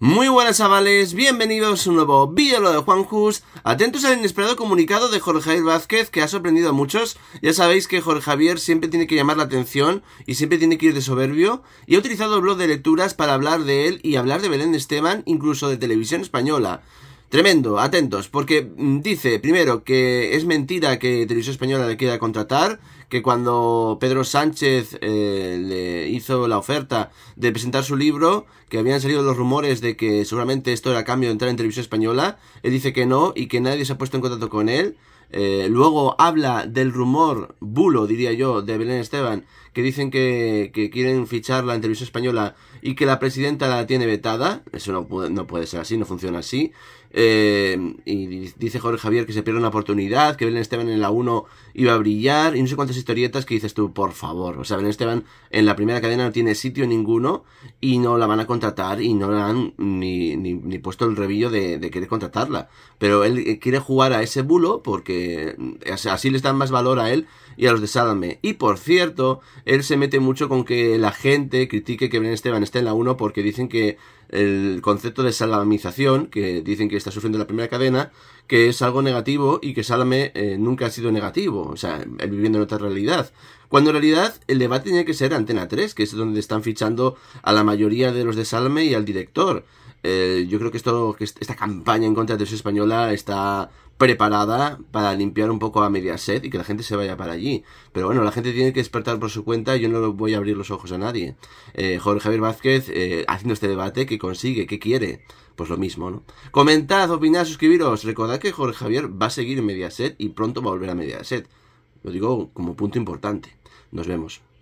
Muy buenas chavales, bienvenidos a un nuevo vídeo de Juan Jus. Atentos al inesperado comunicado de Jorge Javier Vázquez que ha sorprendido a muchos. Ya sabéis que Jorge Javier siempre tiene que llamar la atención y siempre tiene que ir de soberbio. Y ha utilizado el blog de lecturas para hablar de él y hablar de Belén Esteban, incluso de televisión española. Tremendo, atentos, porque mm, dice primero que es mentira que Televisión Española le quiera contratar, que cuando Pedro Sánchez eh, le hizo la oferta de presentar su libro, que habían salido los rumores de que seguramente esto era cambio de entrar en Televisión Española, él dice que no y que nadie se ha puesto en contacto con él. Eh, luego habla del rumor, bulo diría yo, de Belén Esteban, que dicen que, quieren ficharla la entrevista española y que la presidenta la tiene vetada. Eso no puede, no puede ser así, no funciona así. Eh, y dice Jorge Javier que se pierde una oportunidad, que Belén Esteban en la 1 iba a brillar y no sé cuántas historietas que dices tú, por favor. O sea, Belén Esteban en la primera cadena no tiene sitio ninguno y no la van a contratar y no le han ni, puesto el revillo de, de querer contratarla. Pero él eh, quiere jugar a ese bulo porque así les dan más valor a él y a los de Salame Y por cierto, él se mete mucho con que la gente critique que Ben Esteban esté en la 1 porque dicen que el concepto de salamización, que dicen que está sufriendo la primera cadena, que es algo negativo y que Salame eh, nunca ha sido negativo, o sea, él viviendo en otra realidad. Cuando en realidad el debate tenía que ser Antena 3, que es donde están fichando a la mayoría de los de Salame y al director. Eh, yo creo que, esto, esta campaña en contra de televisión española está preparada para limpiar un poco a Mediaset y que la gente se vaya para allí. Pero bueno, la gente tiene que despertar por su cuenta, y yo no voy a abrir los ojos a nadie. Eh, Jorge Javier Vázquez eh, haciendo este debate, ¿qué consigue? ¿Qué quiere? Pues lo mismo, ¿no? Comentad, opinad, suscribiros. Recordad que Jorge Javier va a seguir en Mediaset y pronto va a volver a Mediaset. Lo digo como punto importante. Nos vemos.